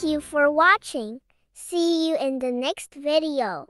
Thank you for watching. See you in the next video.